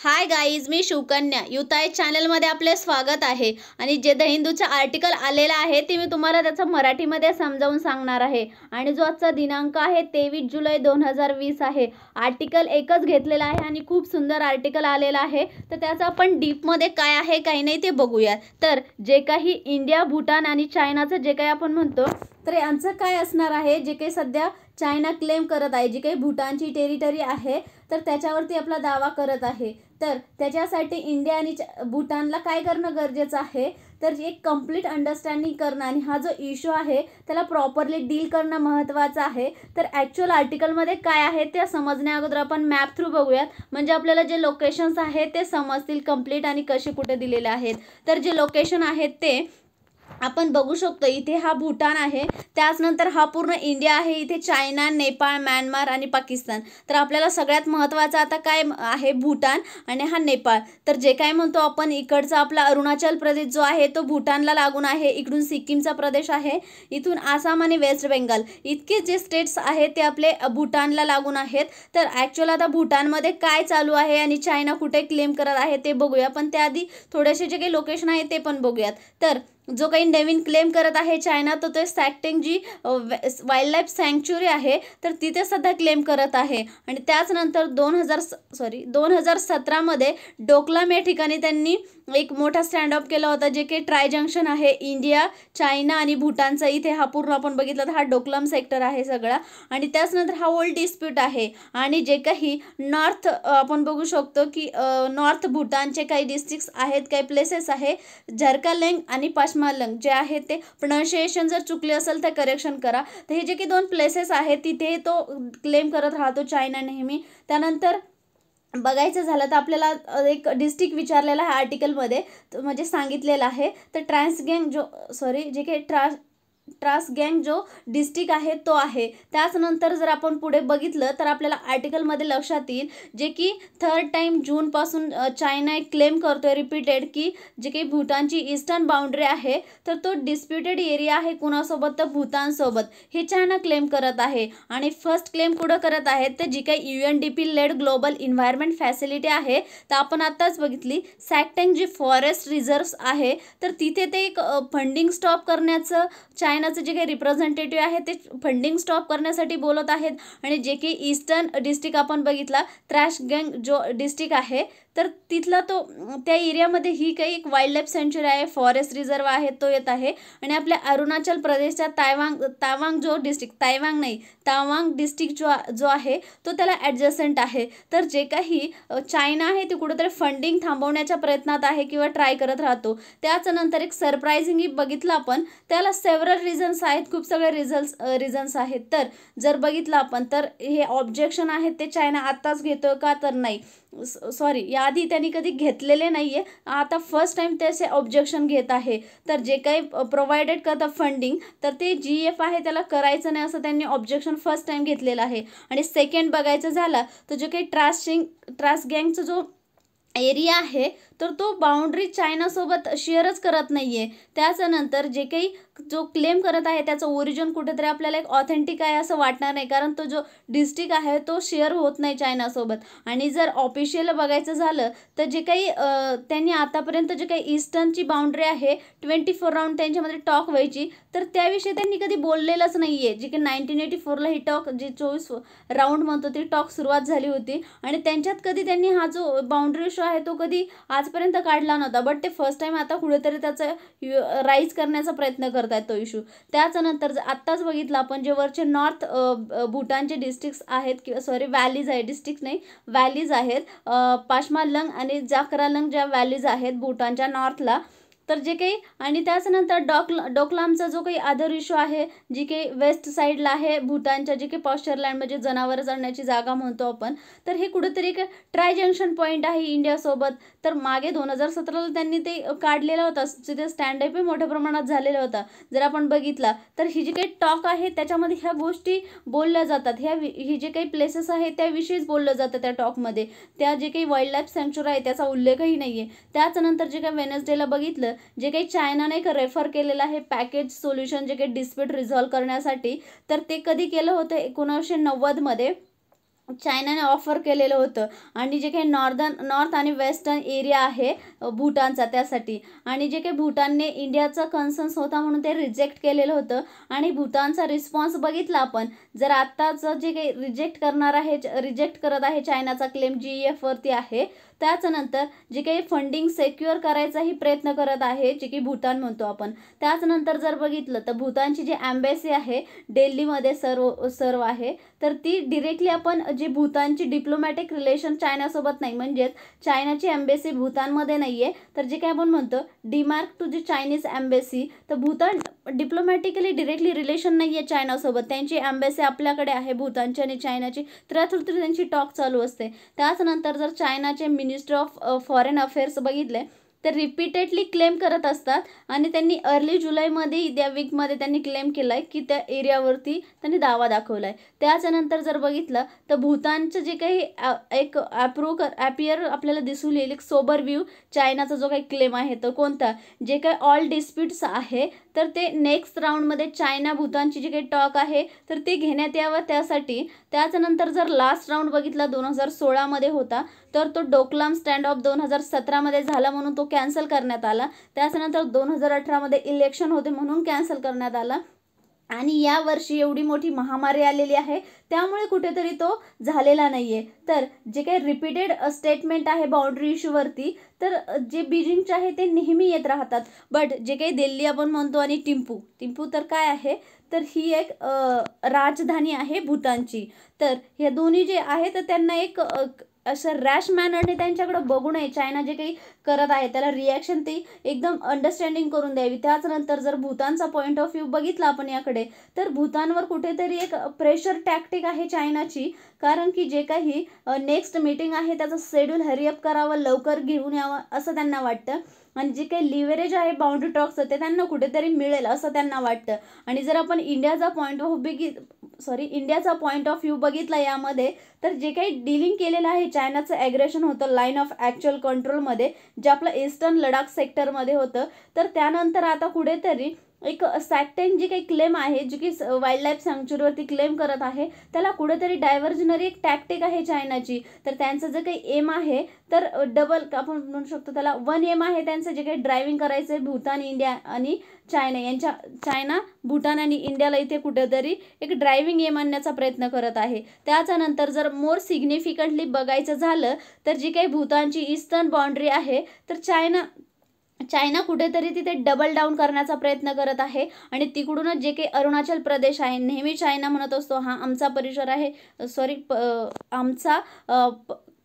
Hi guys मी शिवकन्या युताय चॅनलमध्ये आपले स्वागत आहे आणि जे द हिंदूचं आर्टिकल आलेलं आहे ते मी तुम्हाला त्याचं मराठीमध्ये समजावून सांगणार आहे आणि जो आजचा दिनांक आहे तेवीस जुलै दोन हजार वीस आहे आर्टिकल एकच घेतलेला आहे आणि खूप सुंदर आर्टिकल आलेला आहे तर त्याचं आपण डीपमध्ये काय आहे काही नाही ते बघूया तर जे काही इंडिया भूटान आणि चायनाचं जे काही आपण म्हणतो तर यांचं काय असणार आहे जे काही सध्या चायना क्लेम करत आहे जी काही भूटानची टेरिटरी आहे तर त्याच्यावरती आपला दावा करत आहे तर त्याच्यासाठी इंडिया आणि भूटानला काय करणं गरजेचं आहे तर एक कम्प्लीट अंडरस्टँडिंग करणं आणि हा जो इश्यू आहे त्याला प्रॉपरली डील करणं महत्त्वाचं आहे तर ॲक्च्युअल आर्टिकलमध्ये काय आहे ते समजण्या अगोदर आपण मॅप थ्रू बघूयात म्हणजे आपल्याला जे लोकेशन्स आहेत ते समजतील कम्प्लीट आणि कसे कुठे दिलेले आहेत तर जे लोकेशन आहेत ते आपण बघू शकतो इथे हा भूटान आहे त्याचनंतर हा पूर्ण इंडिया आहे इथे चायना नेपाळ म्यानमार आणि पाकिस्तान तर आपल्याला सगळ्यात महत्त्वाचा आता काय आहे भूटान आणि हा नेपाळ तर जे काय म्हणतो आपण इकडचा आपला अरुणाचल प्रदेश जो आहे तो भूटानला लागून आहे इकडून सिक्कीमचा प्रदेश आहे इथून आसाम आणि वेस्ट बेंगाल इतके जे स्टेट्स आहेत ते आपले भूटानला लागून आहेत तर ॲक्च्युअल आता भूटानमध्ये काय चालू आहे आणि चायना कुठे क्लेम करत आहे ते बघूया पण त्याआधी थोडेसे जे काही लोकेशन आहे ते पण बघूयात तर जो काही नवीन क्लेम करत आहे चायना तर ते सॅक्टेंग जी वाईल्ड लाईफ आहे तर तिथे सध्या क्लेम करत आहे आणि त्याचनंतर दोन हजार सॉरी दोन हजार सतरामध्ये डोकलाम या ठिकाणी त्यांनी एक मोठा स्टँडअप केला होता जे की ट्राय जंक्शन आहे इंडिया चायना आणि भूटानचा इथे हा पूर्ण आपण बघितलं तर हा डोकलम सेक्टर आहे सगळा आणि त्याचनंतर हा ओल्ड डिस्प्यूट आहे आणि जे काही नॉर्थ आपण बघू शकतो की नॉर्थ भूटानचे काही डिस्ट्रिक्ट आहेत काही प्लेसेस आहे झरकालेंग आणि लंग जे आहे ते प्रोनाऊन्शिएशन जर चुकले असेल तर करेक्शन करा तर हे जे काही दोन प्लेसेस आहेत तिथे तो क्लेम करत राहतो चायना नेहमी त्यानंतर बघायचं झालं तर आपल्याला एक डिस्ट्रिक्ट विचारलेला आहे आर्टिकलमध्ये म्हणजे सांगितलेलं आहे तर ट्रान्सगेंग जो सॉरी जे काही ट्रान्स गँग जो डिस्ट्रिक्ट आहे तो आहे त्याचनंतर जर आपण पुढे बघितलं तर आपल्याला आर्टिकलमध्ये लक्षात येईल जे की थर्ड टाईम जूनपासून चायना एक क्लेम करतो आहे रिपीटेड की जे काही भूतानची ईस्टर्न बाउंड्री आहे तर तो डिस्प्युटेड एरिया आहे कुणासोबत तर भूतानसोबत हे चायना क्लेम करत आहे आणि फर्स्ट क्लेम कुठं करत आहेत तर जी काही U N D P led global environment facility आहे तर आपण आत्ताच बघितली सॅक्टेंग जी फॉरेस्ट रिझर्व्स आहे तर तिथे ते एक फंडिंग स्टॉप करण्याचं चायना चायनाचं जे काही रिप्रेझेंटेटिव्ह आहे ते फंडिंग स्टॉप करण्यासाठी बोलत आहेत आणि जे की ईस्टर्न डिस्ट्रिक्ट आपण बघितला त्रॅश गँग जो डिस्ट्रिक्ट आहे तर तिथला तो त्या एरियामध्ये ही काही एक वाईल्ड लाईफ सेंच्युरी आहे फॉरेस्ट रिझर्व आहे तो येत आहे आणि आपल्या अरुणाचल प्रदेशच्या तायवांग तावांग जो डिस्ट्रिक्ट तायवांग नाही तावांग डिस्ट्रिक्ट जो जो आहे तो त्याला ॲडजस्टंट आहे तर जे काही चायना आहे ते कुठंतरी फंडिंग थांबवण्याच्या प्रयत्नात आहे किंवा ट्राय करत राहतो त्याचनंतर एक सरप्रायझिंगही बघितलं आपण त्याला सेवरल रिझन्स आहेत खूप सगळे रिझल्स रिझन्स आहेत तर जर बघितलं आपण तर हे ऑब्जेक्शन आहेत ते चायना आत्ताच घेतोय का तर नाही सॉरी या आधी त्यांनी कधी घेतलेले नाही आहे आता फर्स्ट टाईम असे ऑब्जेक्शन घेत आहे तर जे काही प्रोव्हाइडेड करतात फंडिंग तर ते जी एफ आहे त्याला करायचं नाही असं त्यांनी ऑब्जेक्शन फर्स्ट टाईम घेतलेलं आहे आणि सेकंड बघायचं झालं तर जो काही ट्रासिंग ट्रास गँगचा जो एरिया आहे तर तो बाउंड्री चायनासोबत शेअरच करत नाही आहे त्याच्यानंतर जे काही जो क्लेम करत आहे त्याचं ओरिजिन कुठेतरी आपल्याला एक ऑथेंटिक आहे असं वाटणार नाही कारण तो जो डिस्ट्रिक्ट आहे तो शेअर होत नाही चायनासोबत आणि जर ऑफिशियल बघायचं झालं तर जे काही त्यांनी आतापर्यंत जे काही ईस्टर्नची बाउंड्री आहे ट्वेंटी फोर राऊंड त्यांच्यामध्ये टॉक व्हायची तर त्याविषयी त्यांनी कधी बोललेलंच नाही आहे जे की नाईन्टीन एटी फोरला ही टॉक जी चोवीस राऊंड म्हणतो ती टॉक सुरुवात झाली होती आणि त्यांच्यात कधी त्यांनी हा जो बाउंड्री शो आहे तो कधी आज आजपर्यंत काढला नव्हता बट ते फर्स्ट टाइम आता कुठेतरी त्याचं राईज करण्याचा प्रयत्न करत आहेत तो इशू त्याच्यानंतर आत्ताच बघितलं आपण जे वरचे नॉर्थ भूटानचे डिस्ट्रिक्ट आहेत किंवा सॉरी व्हॅलीज आहे डिस्ट्रिक्ट नाही व्हॅलीज आहेत पाशमालंग आणि जाकरालंग ज्या व्हॅलीज आहेत भूटानच्या नॉर्थला तर जे काही आणि त्याचनंतर डॉकला डोकलामचा जो काही आदर इशू आहे जी काही वेस्ट साईडला आहे भूतानच्या जे काही पॉश्चरलँड म्हणजे जनावरं चढण्याची जागा म्हणतो आपण तर हे कुठेतरी एक ट्राय जंक्शन पॉईंट आहे इंडियासोबत तर मागे दोन हजार सतराला त्यांनी ते काढलेला होता तिथे स्टँडअपही मोठ्या प्रमाणात झालेला होता जर आपण बघितला तर ही जी काही टॉक आहे त्याच्यामध्ये ह्या गोष्टी बोलल्या जातात ह्या ही जे काही प्लेसेस आहेत त्याविषयीच बोललं जातं त्या टॉकमध्ये त्या जे काही वाईल्ड लाईफ सँक्चुरी आहे त्याचा उल्लेखही नाही आहे त्याचनंतर जे काही वेनसडेला बघितलं जे काही चायनाने एक रेफर केलेलं आहे पॅकेज सोल्युशन जे काही डिस्प्यूट रिझॉल्व करण्यासाठी तर ते कधी केलं होतं एकोणीसशे नव्वदमध्ये चायनाने ऑफर केलेलं होतं आणि जे काही नॉर्दन नॉर्थ आणि वेस्टर्न एरिया आहे भूटानचा त्यासाठी आणि जे काही भूटानने इंडियाचा कन्सन्स होता म्हणून ते रिजेक्ट केलेलं होतं आणि भूटानचा रिस्पॉन्स बघितला आपण जर आत्ताचं जे काही रिजेक्ट करणार आहे रिजेक्ट करत आहे चायनाचा क्लेम जी ई वरती आहे त्याचनंतर जे काही फंडिंग सेक्युअर करायचाही प्रयत्न करत आहे जे की भूतान म्हणतो आपण त्याचनंतर जर बघितलं तर भूतानची जी ॲम्बेसी आहे डेल्लीमध्ये सर्व सर्व आहे तर ती डिरेक्टली आपण जी भूतानची डिप्लोमॅटिक रिलेशन चायनासोबत नाही म्हणजेच चायनाची ॲम्बेसी भूतानमध्ये नाही आहे तर जे काय आपण म्हणतो डीमार्क टू जी चायनीज ॲम्बेसी तर भूतान डिप्लोमॅटिकली डिरेक्टली रिलेशन नाही आहे चायनासोबत त्यांची ॲम्बेसी आपल्याकडे आहे भूतानची आणि चायनाची तर त्यांची टॉक चालू असते त्याचनंतर जर चायनाचे mini minister of foreign affairs बघितले तर रिपीटेडली क्लेम करत असतात आणि त्यांनी अर्ली जुलैमध्ये त्या वीकमध्ये त्यांनी क्लेम केला आहे की त्या एरियावरती त्यांनी दावा दाखवला आहे त्याच्यानंतर जर बघितलं तर भूतानचं जे काही एक ॲप्रूव्ह कर ॲपियर आपल्याला दिसून येईल एक सोबर व्ह्यू चायनाचा जो काही क्लेम आहे तो कोणता जे काही ऑल डिस्प्युट्स आहे तर ते नेक्स्ट राऊंडमध्ये चायना भूतानची जी काही टॉक आहे तर ती घेण्यात यावं त्यासाठी त्याच्यानंतर जर लास्ट राऊंड बघितला दोन हजार सोळामध्ये होता तर तो डोकलाम स्टँड ऑफ दोन हजार सतरामध्ये झाला म्हणून तो कॅन्सल करण्यात आला त्याच्यानंतर दोन हजार अठरामध्ये इलेक्शन होते म्हणून कॅन्सल करण्यात आला आणि या वर्षी एवढी मोठी महामारी आलेली आहे त्यामुळे कुठेतरी तो झालेला नाही आहे तर जे काही रिपीटेड स्टेटमेंट आहे बाउंड्री इश्यूवरती तर जे बीजिंगचे आहे ते नेहमी येत राहतात बट जे काही दिल्ली आपण म्हणतो आणि टिंपू टिंपू तर काय आहे तर ही एक राजधानी आहे भूतानची तर ह्या दोन्ही जे आहे तर त्यांना एक असं रॅश मॅनरने त्यांच्याकडे बघू नये चायना जे काही करत आहे त्याला रिॲक्शन ती एकदम अंडरस्टँडिंग करून द्यावी त्याचनंतर जर भूतानचा पॉईंट ऑफ व्ह्यू बघितला आपण याकडे तर भूतानवर कुठेतरी एक प्रेशर टॅक्टिक आहे चायनाची कारण की जे काही नेक्स्ट मीटिंग आहे त्याचं शेड्यूल हरिअप करावं लवकर घेऊन यावं असं त्यांना वाटतं आणि जे काही लिव्हरेज आहे बाउंड्री ट्रॉक्स ते त्यांना कुठेतरी मिळेल असं त्यांना वाटतं आणि जर आपण इंडियाचा पॉईंट ऑफ बघित सॉरी इंडियाचा पॉईंट ऑफ व्ह्यू बघितला यामध्ये तर जे काही डिलिंग केलेलं आहे चायनाचं ॲग्रेशन होतं लाईन ऑफ ॲक्च्युअल कंट्रोलमध्ये जे आपलं ईस्टर्न लडाख सेक्टरमध्ये होतं तर त्यानंतर आता कुठेतरी एक सॅक्टेन जी काही क्लेम आहे जी की वाईल्ड लाईफ क्लेम करत आहे त्याला कुठेतरी डायव्हर्जनरी एक टॅक्टिक आहे चायनाची तर त्यांचं जे काही एम आहे तर डबल आपण म्हणू शकतो त्याला वन एम आहे त्यांचं जे काही ड्रायव्हिंग करायचं आहे भूतान इंडिया आणि चायना यांच्या चायना भूतान आणि इंडियाला इथे कुठेतरी एक ड्रायव्हिंग एम आणण्याचा प्रयत्न करत आहे त्याच्यानंतर जर मोर सिग्निफिकंटली बघायचं झालं तर जी काही भूतानची इस्टर्न बाउंड्री आहे तर चायना चायना कुठेतरी तिथे डबल डाऊन करण्याचा प्रयत्न करत आहे आणि तिकडूनच जे काही अरुणाचल प्रदेश आहे नेहमी चायना म्हणत असतो हा आमचा परिसर आहे सॉरी आमचा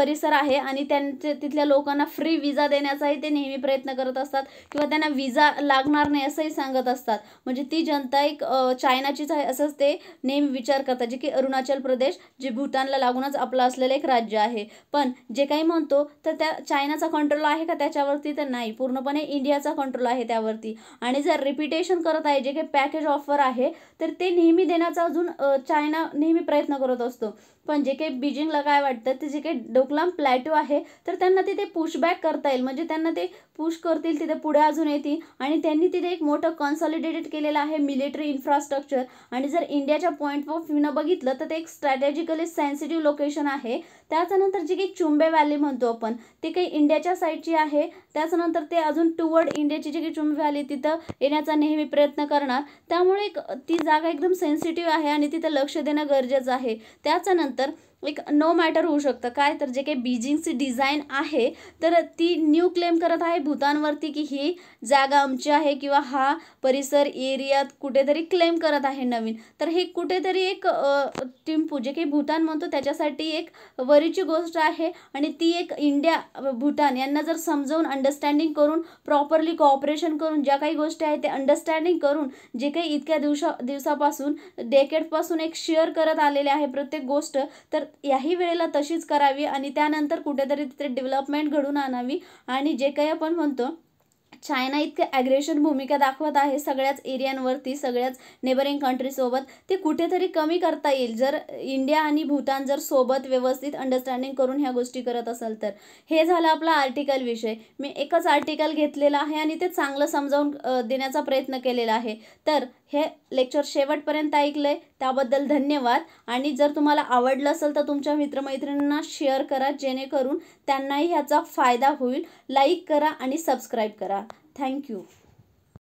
परिसर आहे आणि त्यांचे तिथल्या लोकांना फ्री विजा देण्याचाही ते नेहमी प्रयत्न करत असतात किंवा त्यांना विजा लागणार नाही असंही सांगत असतात म्हणजे ती जनता एक चायनाचीच आहे असंच ते नेहमी विचार करतात जे की अरुणाचल प्रदेश जे भूतानला लागूनच आपलं असलेलं एक राज्य आहे पण जे काही म्हणतो तर त्या चायनाचा कंट्रोल आहे का त्याच्यावरती तर नाही पूर्णपणे इंडियाचा कंट्रोल आहे त्यावरती आणि जर रिपिटेशन करत आहे जे काही पॅकेज ऑफर आहे तर ते नेहमी देण्याचा अजून चायना नेहमी प्रयत्न करत असतो पण जे काही बीजिंगला काय वाटतं ते जे काही डोकलाम प्लॅटो आहे तर त्यांना तिथे पुशबॅक करता येईल म्हणजे त्यांना ते पुश करतील तिथे पुढे अजून येतील आणि त्यांनी तिथे एक मोठं कॉन्सॉलिडेटेड केलेलं आहे मिलिटरी इन्फ्रास्ट्रक्चर आणि जर इंडियाच्या पॉईंट ऑफ व्ह्यूनं बघितलं तर ते एक स्ट्रॅटेजिकली सेन्सिटिव्ह लोकेशन आहे त्याच्यानंतर जी काही चुंबे व्हॅली म्हणतो आपण ती काही इंडियाच्या साईडची आहे त्याच्यानंतर ते अजून टुवर्ड इंडियाची जी काही चुंबे व्हॅली तिथं येण्याचा नेहमी प्रयत्न करणार त्यामुळे ती जागा एकदम सेन्सिटिव्ह आहे आणि तिथं लक्ष देणं गरजेचं आहे त्याच्यानंतर olacaktır. एक नो मॅटर होऊ शकतं काय तर जे काही बीजिंगची डिझाईन आहे तर ती न्यू क्लेम करत आहे भूतानवरती की ही जागा आमची आहे किंवा हा परिसर एरियात कुठेतरी क्लेम करत आहे नवीन तर हे कुठेतरी एक टिम्पू जे काही भूतान म्हणतो त्याच्यासाठी एक वरीची गोष्ट आहे आणि ती एक इंडिया भूतान यांना जर समजवून अंडरस्टँडिंग करून प्रॉपरली कॉपरेशन करून ज्या काही गोष्टी आहेत ते अंडरस्टँडिंग करून जे काही इतक्या दिवसा दिवसापासून डेकेडपासून एक शेअर करत आलेले आहे प्रत्येक गोष्ट तर याही वेळेला तशीच करावी आणि त्यानंतर कुठेतरी तिथे डेव्हलपमेंट घडून आणावी आणि जे काही आपण म्हणतो चायना इतके ॲग्रेशन भूमिका दाखवत आहे सगळ्याच एरियांवरती सगळ्याच नेबरिंग कंट्रीसोबत ते कुठेतरी कमी करता येईल जर इंडिया आणि भूतान जर सोबत व्यवस्थित अंडरस्टँडिंग करून ह्या गोष्टी करत असाल तर हे झालं आपला आर्टिकल विषय मी एकच आर्टिकल घेतलेला आहे आणि ते चांगलं समजावून देण्याचा प्रयत्न केलेला आहे तर हे लेक्चर शेवटपर्यंत ऐकलं आहे त्याबद्दल धन्यवाद आणि जर तुम्हाला आवडलं असेल तर तुमच्या मित्रमैत्रिणींना शेअर करा जेणेकरून त्यांनाही ह्याचा फायदा होईल लाईक करा आणि सबस्क्राईब करा थँक्यू